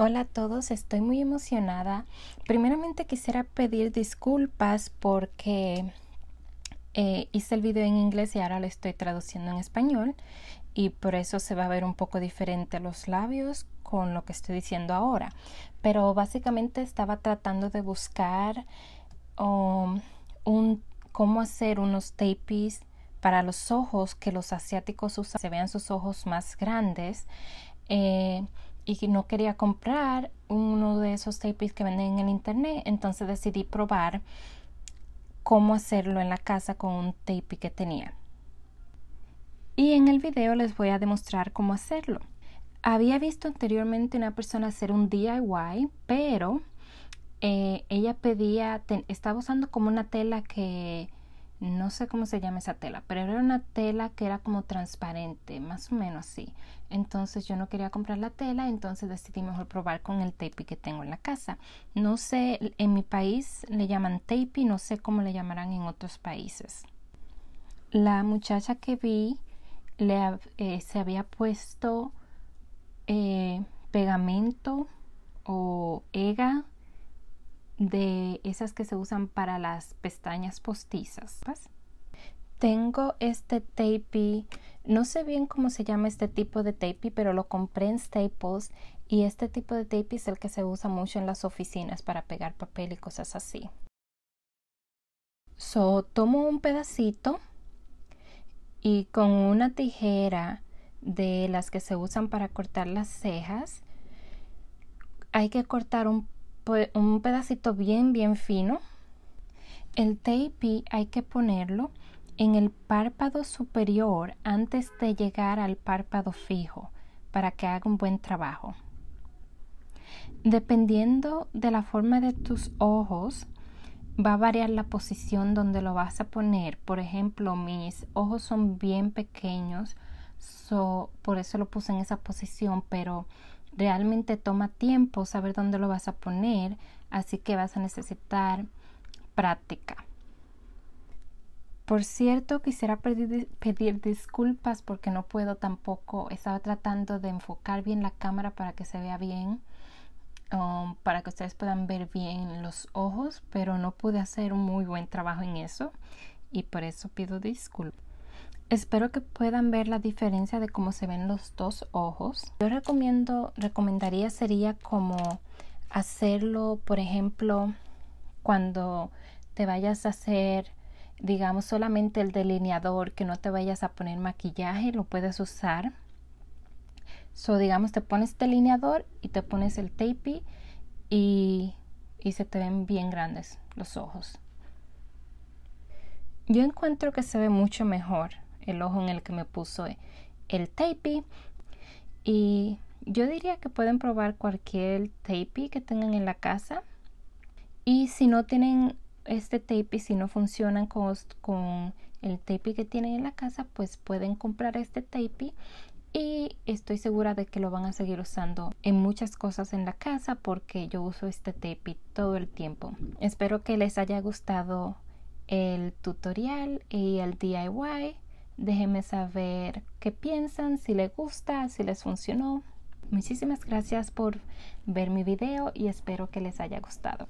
Hola a todos, estoy muy emocionada. Primeramente quisiera pedir disculpas porque eh, hice el video en inglés y ahora lo estoy traduciendo en español y por eso se va a ver un poco diferente los labios con lo que estoy diciendo ahora. Pero básicamente estaba tratando de buscar um, un, cómo hacer unos tapis para los ojos que los asiáticos usan, se vean sus ojos más grandes. Eh, y no quería comprar uno de esos tapis que venden en el internet, entonces decidí probar cómo hacerlo en la casa con un tape que tenía. Y en el video les voy a demostrar cómo hacerlo. Había visto anteriormente una persona hacer un DIY, pero eh, ella pedía, estaba usando como una tela que no sé cómo se llama esa tela, pero era una tela que era como transparente, más o menos así. Entonces yo no quería comprar la tela, entonces decidí mejor probar con el tape que tengo en la casa. No sé, en mi país le llaman tape, no sé cómo le llamarán en otros países. La muchacha que vi eh, se había puesto eh, pegamento o ega de esas que se usan para las pestañas postizas. Tengo este tapey, no sé bien cómo se llama este tipo de tapey, pero lo compré en Staples y este tipo de tapey es el que se usa mucho en las oficinas para pegar papel y cosas así. So, tomo un pedacito y con una tijera de las que se usan para cortar las cejas, hay que cortar un pues, un pedacito bien, bien fino. El tape hay que ponerlo en el párpado superior antes de llegar al párpado fijo para que haga un buen trabajo. Dependiendo de la forma de tus ojos, va a variar la posición donde lo vas a poner. Por ejemplo, mis ojos son bien pequeños, so, por eso lo puse en esa posición, pero Realmente toma tiempo saber dónde lo vas a poner, así que vas a necesitar práctica. Por cierto, quisiera pedir, disculpas porque no puedo tampoco. Estaba tratando de enfocar bien la cámara para que se vea bien, um, para que ustedes puedan ver bien los ojos, pero no pude hacer un muy buen trabajo en eso y por eso pido disculpas. Espero que puedan ver la diferencia de cómo se ven los dos ojos. Yo recomiendo, recomendaría sería como hacerlo, por ejemplo, cuando te vayas a hacer, digamos, solamente el delineador, que no te vayas a poner maquillaje, lo puedes usar. So, digamos, te pones delineador y te pones el tape y, y se te ven bien grandes los ojos. Yo encuentro que se ve mucho mejor el ojo en el que me puso el tape Y yo diría que pueden probar cualquier tape que tengan en la casa. Y si no tienen este y si no funcionan con, con el tape que tienen en la casa, pues pueden comprar este tape y estoy segura de que lo van a seguir usando en muchas cosas en la casa porque yo uso este tape todo el tiempo. Espero que les haya gustado el tutorial y el DIY. Déjenme saber qué piensan, si les gusta, si les funcionó. Muchísimas gracias por ver mi video y espero que les haya gustado.